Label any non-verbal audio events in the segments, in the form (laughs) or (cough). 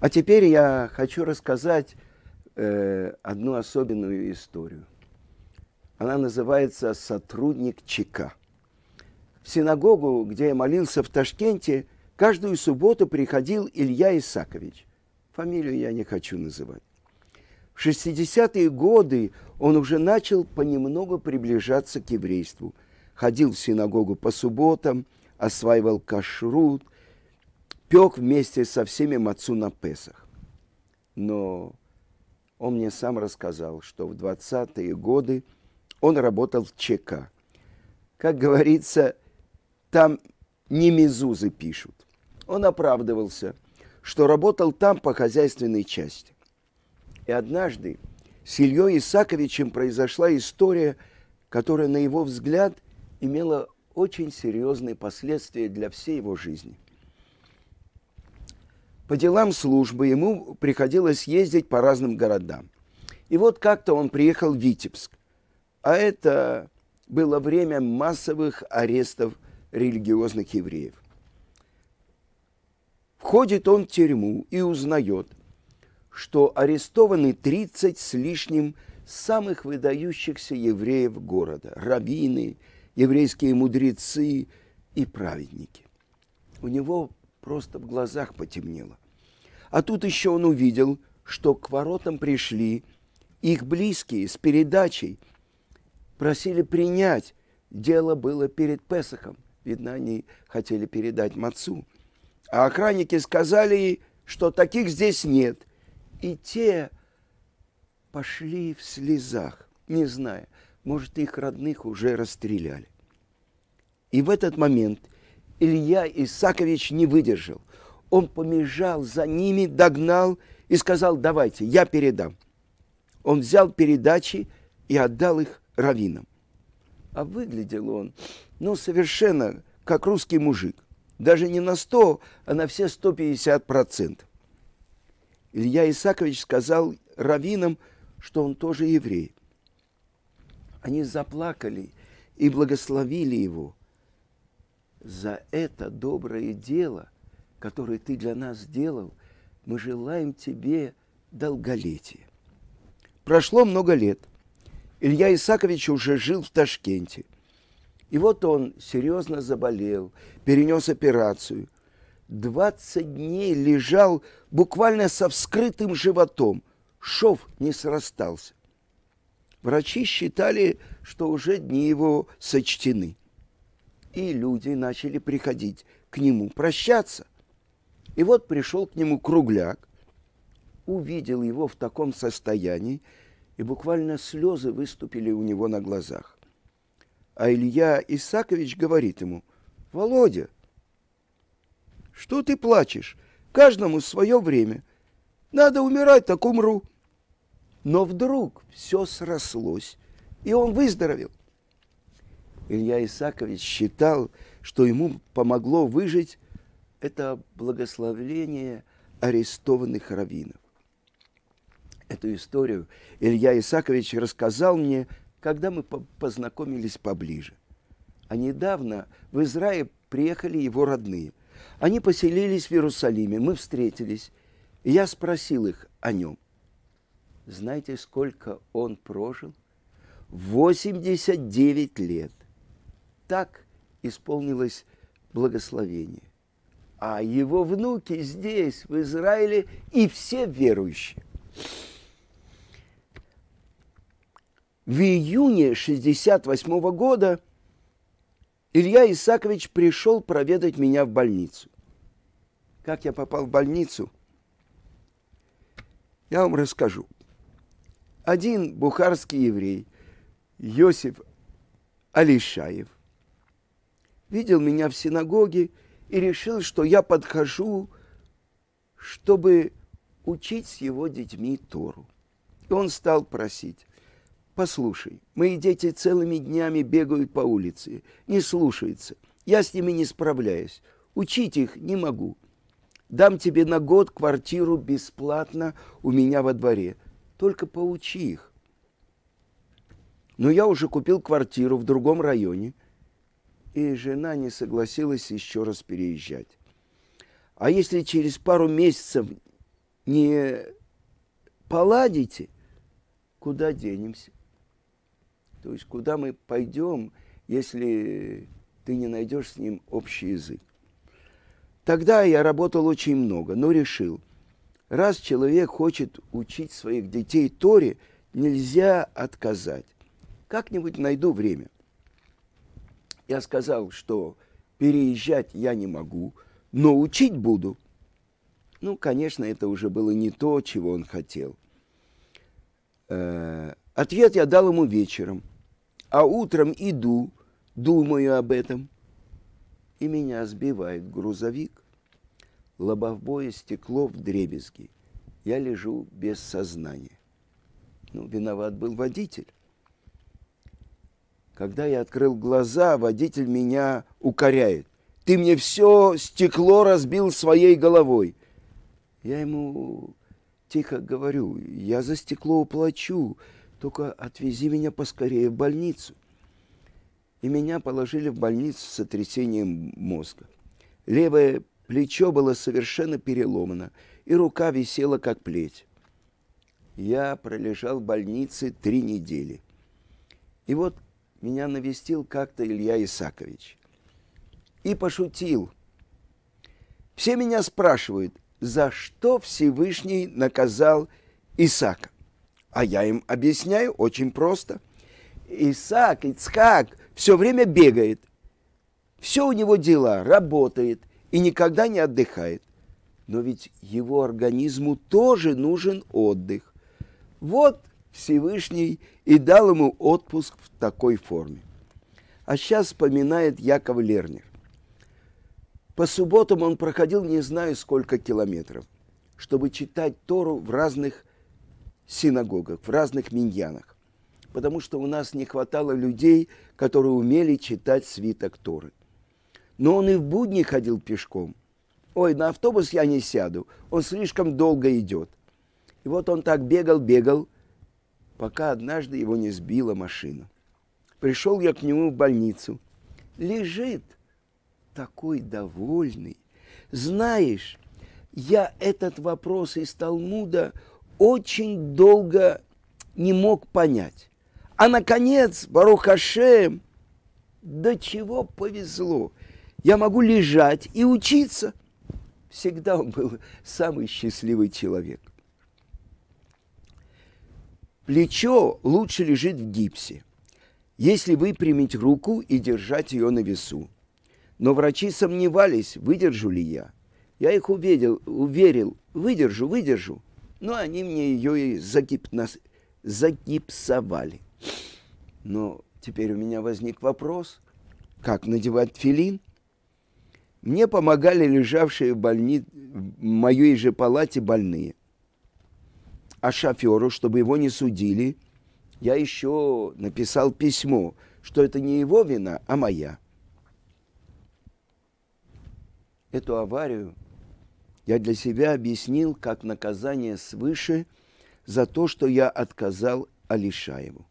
А теперь я хочу рассказать э, одну особенную историю. Она называется «Сотрудник ЧК». В синагогу, где я молился в Ташкенте, каждую субботу приходил Илья Исакович. Фамилию я не хочу называть. В 60-е годы он уже начал понемногу приближаться к еврейству. Ходил в синагогу по субботам, осваивал кашрут – пек вместе со всеми мацу на Песах. Но он мне сам рассказал, что в 20-е годы он работал в ЧК. Как говорится, там не мезузы пишут. Он оправдывался, что работал там по хозяйственной части. И однажды с Ильей Исаковичем произошла история, которая, на его взгляд, имела очень серьезные последствия для всей его жизни – по делам службы ему приходилось ездить по разным городам. И вот как-то он приехал в Витебск. А это было время массовых арестов религиозных евреев. Входит он в тюрьму и узнает, что арестованы 30 с лишним самых выдающихся евреев города, раввины, еврейские мудрецы и праведники. У него просто в глазах потемнело. А тут еще он увидел, что к воротам пришли их близкие с передачей, просили принять. Дело было перед Песохом. Видно, они хотели передать Мацу. А охранники сказали, что таких здесь нет. И те пошли в слезах, не зная, может, их родных уже расстреляли. И в этот момент Илья Исакович не выдержал – он помежал за ними, догнал и сказал, давайте, я передам. Он взял передачи и отдал их раввинам. А выглядел он, ну, совершенно как русский мужик. Даже не на 100, а на все 150%. Илья Исакович сказал раввинам, что он тоже еврей. Они заплакали и благословили его за это доброе дело – который ты для нас сделал, мы желаем тебе долголетия. Прошло много лет. Илья Исакович уже жил в Ташкенте. И вот он серьезно заболел, перенес операцию. 20 дней лежал буквально со вскрытым животом. Шов не срастался. Врачи считали, что уже дни его сочтены. И люди начали приходить к нему прощаться – и вот пришел к нему кругляк, увидел его в таком состоянии, и буквально слезы выступили у него на глазах. А Илья Исакович говорит ему, «Володя, что ты плачешь? Каждому свое время. Надо умирать, так умру». Но вдруг все срослось, и он выздоровел. Илья Исакович считал, что ему помогло выжить это благословление арестованных раввинов. Эту историю Илья Исакович рассказал мне, когда мы познакомились поближе. А недавно в Израиль приехали его родные. Они поселились в Иерусалиме, мы встретились. И я спросил их о нем. Знаете, сколько он прожил? 89 лет. Так исполнилось благословение а его внуки здесь, в Израиле, и все верующие. В июне 68 -го года Илья Исакович пришел проведать меня в больницу. Как я попал в больницу, я вам расскажу. Один бухарский еврей, Йосиф Алишаев, видел меня в синагоге – и решил, что я подхожу, чтобы учить с его детьми Тору. И он стал просить, послушай, мои дети целыми днями бегают по улице, не слушаются, я с ними не справляюсь, учить их не могу. Дам тебе на год квартиру бесплатно у меня во дворе, только поучи их. Но я уже купил квартиру в другом районе – и жена не согласилась еще раз переезжать. А если через пару месяцев не поладите, куда денемся? То есть куда мы пойдем, если ты не найдешь с ним общий язык? Тогда я работал очень много, но решил, раз человек хочет учить своих детей Торе, нельзя отказать. Как-нибудь найду время – я сказал, что переезжать я не могу, но учить буду. Ну, конечно, это уже было не то, чего он хотел. Э -э ответ я дал ему вечером, а утром иду, думаю об этом, и меня сбивает грузовик. Лобовое стекло в дребезги. Я лежу без сознания. Ну, виноват был водитель. Когда я открыл глаза, водитель меня укоряет. Ты мне все стекло разбил своей головой. Я ему тихо говорю, я за стекло уплачу, только отвези меня поскорее в больницу. И меня положили в больницу с сотрясением мозга. Левое плечо было совершенно переломано, и рука висела как плеть. Я пролежал в больнице три недели. И вот меня навестил как-то Илья Исакович и пошутил. Все меня спрашивают, за что Всевышний наказал Исаака. А я им объясняю очень просто. Исаак, Ицхак все время бегает. Все у него дела, работает и никогда не отдыхает. Но ведь его организму тоже нужен отдых. Вот Всевышний и дал ему отпуск в такой форме. А сейчас вспоминает Яков Лернер. По субботам он проходил не знаю сколько километров, чтобы читать Тору в разных синагогах, в разных миньянах, потому что у нас не хватало людей, которые умели читать свиток Торы. Но он и в будни ходил пешком. Ой, на автобус я не сяду, он слишком долго идет. И вот он так бегал, бегал – пока однажды его не сбила машина. Пришел я к нему в больницу. Лежит такой довольный. Знаешь, я этот вопрос из Талмуда очень долго не мог понять. А, наконец, баруха Шем, до чего повезло. Я могу лежать и учиться. Всегда он был самый счастливый человек. Плечо лучше лежит в гипсе, если выпрямить руку и держать ее на весу. Но врачи сомневались, выдержу ли я. Я их уверил, уверил выдержу, выдержу. Но они мне ее и загипнос... загипсовали. Но теперь у меня возник вопрос, как надевать филин? Мне помогали лежавшие в, больни... в моей же палате больные а шоферу, чтобы его не судили, я еще написал письмо, что это не его вина, а моя. Эту аварию я для себя объяснил как наказание свыше за то, что я отказал Алишаеву.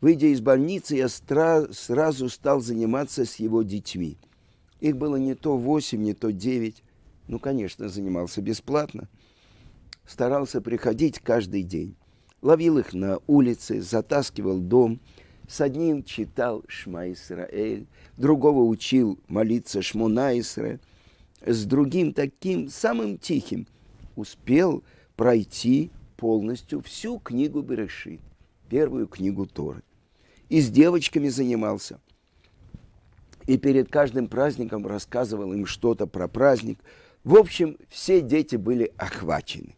Выйдя из больницы, я стра- сразу стал заниматься с его детьми. Их было не то восемь, не то девять. Ну, конечно, занимался бесплатно – старался приходить каждый день. Ловил их на улице, затаскивал дом. С одним читал Шма Исраэль, другого учил молиться Шмуна Исраэль, с другим таким, самым тихим, успел пройти полностью всю книгу Берешит, первую книгу Торы. И с девочками занимался. И перед каждым праздником рассказывал им что-то про праздник. В общем, все дети были охвачены.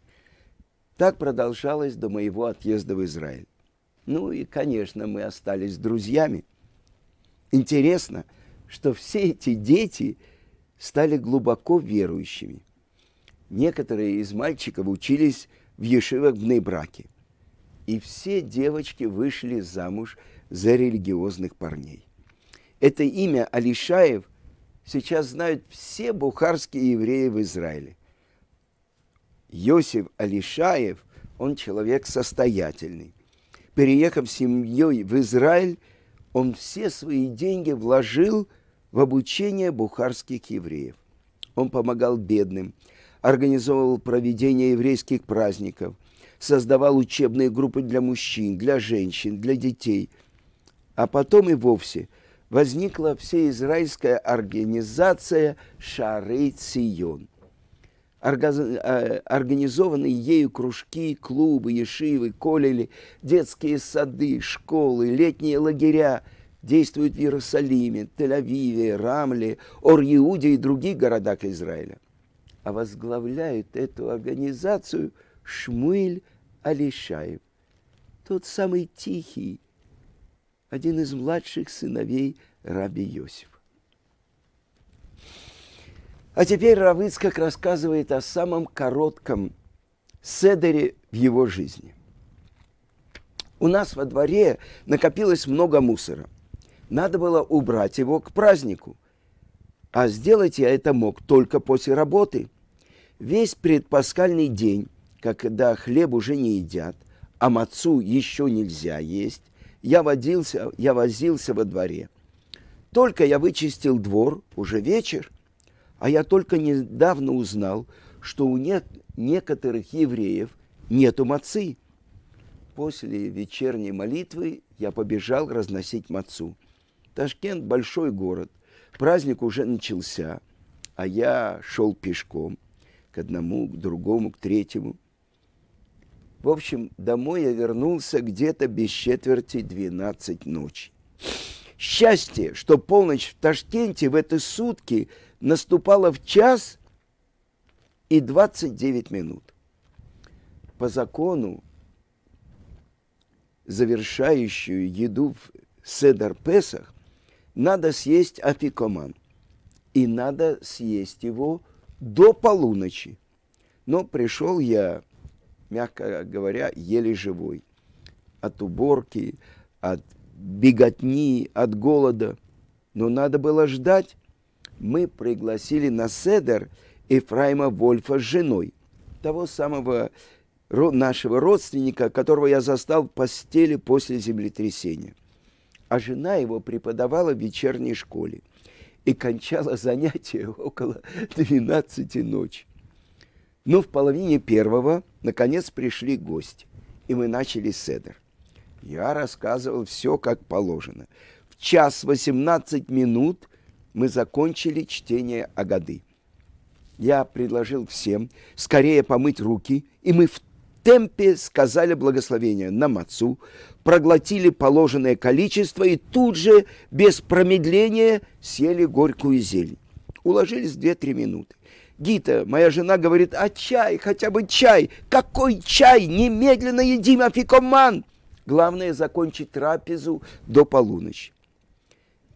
Так продолжалось до моего отъезда в Израиль. Ну и, конечно, мы остались друзьями. Интересно, что все эти дети стали глубоко верующими. Некоторые из мальчиков учились в ешивах браке. И все девочки вышли замуж за религиозных парней. Это имя Алишаев сейчас знают все бухарские евреи в Израиле – Йосиф Алишаев, он человек состоятельный. Переехав семьей в Израиль, он все свои деньги вложил в обучение бухарских евреев. Он помогал бедным, организовывал проведение еврейских праздников, создавал учебные группы для мужчин, для женщин, для детей. А потом и вовсе возникла всеизраильская организация «Шары Цион», Э, организованные ею кружки, клубы, ешивы, колели, детские сады, школы, летние лагеря действуют в Иерусалиме, Тель-Авиве, Рамле, ор и других городах Израиля. А возглавляет эту организацию Шмуиль Алишаев, тот самый тихий, один из младших сыновей Раби Йосифа. А теперь Равыцкак рассказывает о самом коротком седере в его жизни. У нас во дворе накопилось много мусора. Надо было убрать его к празднику. А сделать я это мог только после работы. Весь предпасхальный день, когда хлеб уже не едят, а мацу еще нельзя есть, я, водился, я возился во дворе. Только я вычистил двор, уже вечер, а я только недавно узнал, что у не, некоторых евреев нету мацы. После вечерней молитвы я побежал разносить мацу. Ташкент – большой город. Праздник уже начался, а я шел пешком к одному, к другому, к третьему. В общем, домой я вернулся где-то без четверти 12 ночи. Счастье, что полночь в Ташкенте в этой сутки – наступала в час и 29 минут. По закону, завершающую еду в Седар Песах, надо съесть афикоман. И надо съесть его до полуночи. Но пришел я, мягко говоря, еле живой. От уборки, от беготни, от голода. Но надо было ждать мы пригласили на Седер Ефраима Вольфа с женой, того самого нашего родственника, которого я застал в постели после землетрясения. А жена его преподавала в вечерней школе и кончала занятия (laughs) около 12 ночи. Но в половине первого, наконец, пришли гости, и мы начали седер. Я рассказывал все как положено. В час 18 минут – мы закончили чтение Агады. Я предложил всем скорее помыть руки, и мы в темпе сказали благословение на мацу, проглотили положенное количество и тут же, без промедления, съели горькую зелень. Уложились две-три минуты. Гита, моя жена, говорит, а чай, хотя бы чай. Какой чай? Немедленно едим, афикоман! Главное, закончить трапезу до полуночи.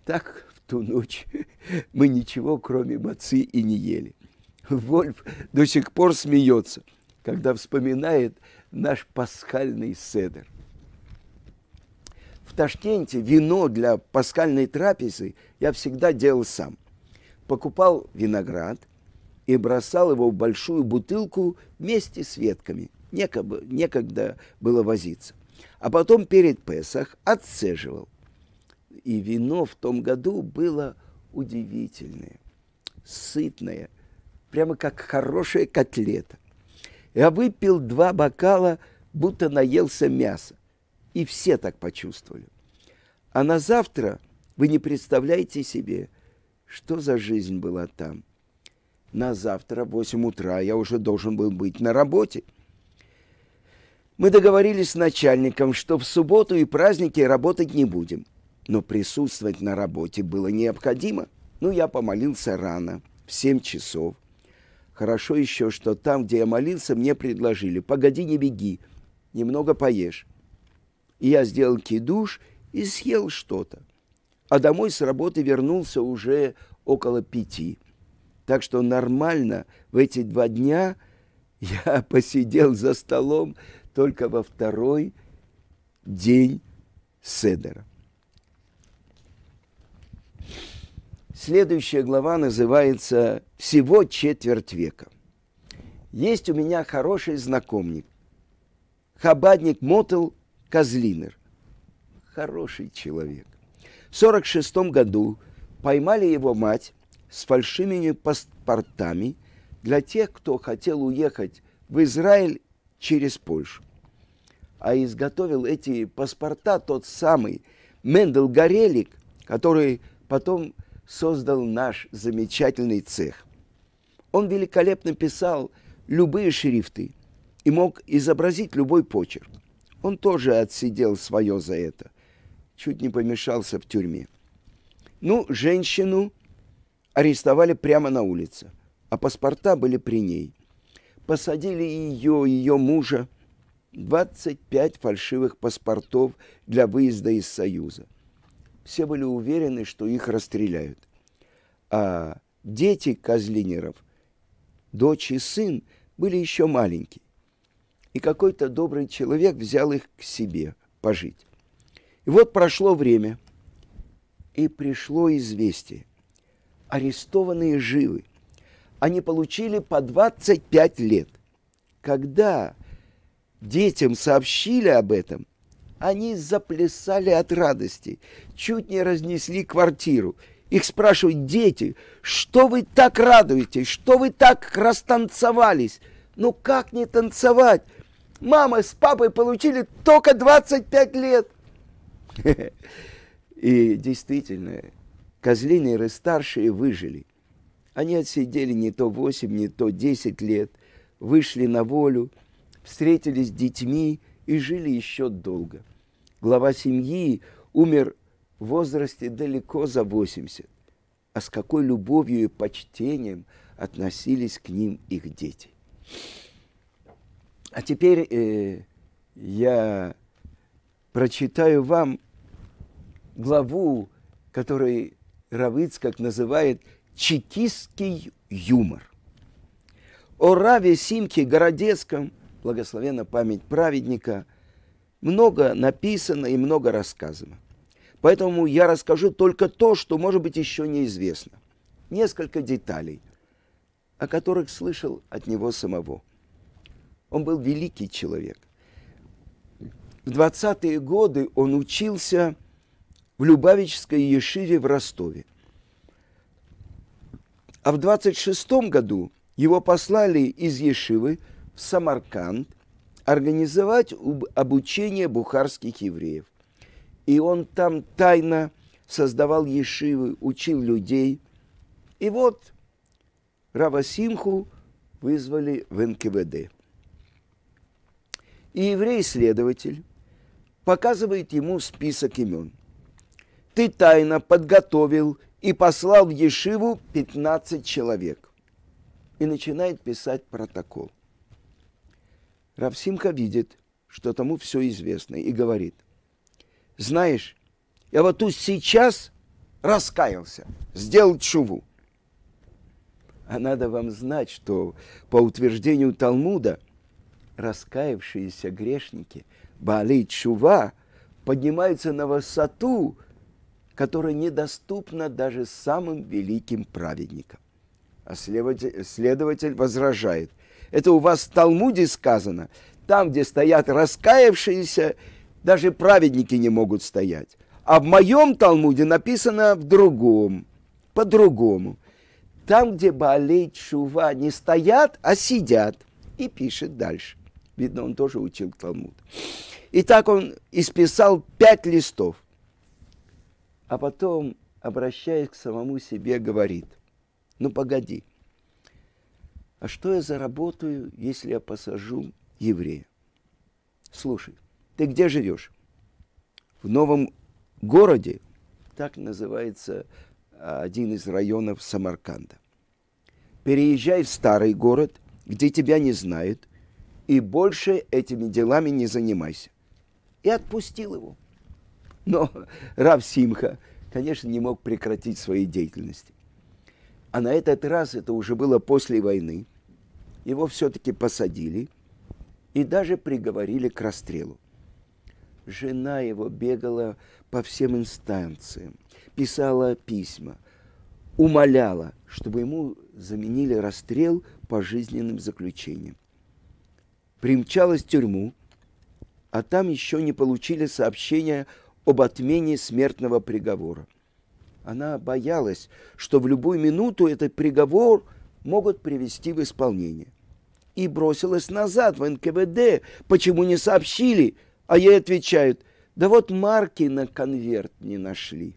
Так ту ночь мы ничего, кроме мацы, и не ели. Вольф до сих пор смеется, когда вспоминает наш пасхальный седер. В Ташкенте вино для пасхальной трапезы я всегда делал сам. Покупал виноград и бросал его в большую бутылку вместе с ветками. Некогда, некогда было возиться. А потом перед Песах отцеживал и вино в том году было удивительное, сытное, прямо как хорошая котлета. Я выпил два бокала, будто наелся мяса. И все так почувствовали. А на завтра вы не представляете себе, что за жизнь была там. На завтра в 8 утра я уже должен был быть на работе. Мы договорились с начальником, что в субботу и праздники работать не будем – но присутствовать на работе было необходимо. Ну, я помолился рано, в 7 часов. Хорошо еще, что там, где я молился, мне предложили, погоди, не беги, немного поешь. И я сделал кидуш и съел что-то. А домой с работы вернулся уже около пяти. Так что нормально в эти два дня я (laughs) посидел за столом только во второй день Седера. Следующая глава называется «Всего четверть века». Есть у меня хороший знакомник, хабадник Мотел Козлинер. Хороший человек. В 46 году поймали его мать с фальшивыми паспортами для тех, кто хотел уехать в Израиль через Польшу. А изготовил эти паспорта тот самый Мендел Горелик, который потом создал наш замечательный цех. Он великолепно писал любые шрифты и мог изобразить любой почерк. Он тоже отсидел свое за это. Чуть не помешался в тюрьме. Ну, женщину арестовали прямо на улице, а паспорта были при ней. Посадили ее, ее мужа, 25 фальшивых паспортов для выезда из Союза все были уверены, что их расстреляют. А дети Козлинеров, дочь и сын, были еще маленькие. И какой-то добрый человек взял их к себе пожить. И вот прошло время, и пришло известие. Арестованные живы. Они получили по 25 лет. Когда детям сообщили об этом, они заплясали от радости, чуть не разнесли квартиру. Их спрашивают дети, что вы так радуетесь, что вы так растанцевались? Ну как не танцевать? Мама с папой получили только 25 лет. (laughs) И действительно, козлинеры старшие выжили. Они отсидели не то 8, не то 10 лет, вышли на волю, встретились с детьми и жили еще долго – глава семьи, умер в возрасте далеко за 80. А с какой любовью и почтением относились к ним их дети. А теперь э, я прочитаю вам главу, которую как называет «Чекистский юмор». О Раве Симке Городецком, благословена память праведника, много написано и много рассказано. Поэтому я расскажу только то, что, может быть, еще неизвестно. Несколько деталей, о которых слышал от него самого. Он был великий человек. В 20-е годы он учился в Любавической Ешиве в Ростове. А в 26-м году его послали из Ешивы в Самарканд – организовать обучение бухарских евреев. И он там тайно создавал ешивы, учил людей. И вот Равасимху вызвали в НКВД. И еврей-следователь показывает ему список имен. Ты тайно подготовил и послал в Ешиву 15 человек. И начинает писать протокол. Равсимха видит, что тому все известно, и говорит, знаешь, я вот тут сейчас раскаялся, сделал чуву. А надо вам знать, что по утверждению Талмуда раскаявшиеся грешники, Бали Чува, поднимаются на высоту, которая недоступна даже самым великим праведникам. А следователь, следователь возражает, это у вас в Талмуде сказано. Там, где стоят раскаявшиеся, даже праведники не могут стоять. А в моем Талмуде написано в другом, по-другому. Там, где Баалей Чува не стоят, а сидят. И пишет дальше. Видно, он тоже учил Талмуд. И так он исписал пять листов. А потом, обращаясь к самому себе, говорит, ну погоди – а что я заработаю, если я посажу еврея? Слушай, ты где живешь? В новом городе, так называется а, один из районов Самарканда. Переезжай в старый город, где тебя не знают, и больше этими делами не занимайся. И отпустил его. Но Рав Симха, конечно, не мог прекратить своей деятельности. А на этот раз это уже было после войны его все-таки посадили и даже приговорили к расстрелу. Жена его бегала по всем инстанциям, писала письма, умоляла, чтобы ему заменили расстрел пожизненным заключением. Примчалась в тюрьму, а там еще не получили сообщения об отмене смертного приговора. Она боялась, что в любую минуту этот приговор – могут привести в исполнение. И бросилась назад в НКВД, почему не сообщили, а ей отвечают, да вот марки на конверт не нашли.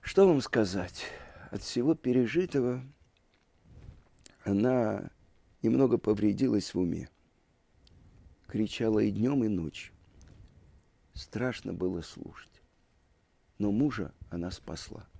Что вам сказать? От всего пережитого она немного повредилась в уме. Кричала и днем, и ночью. Страшно было слушать. Но мужа она спасла.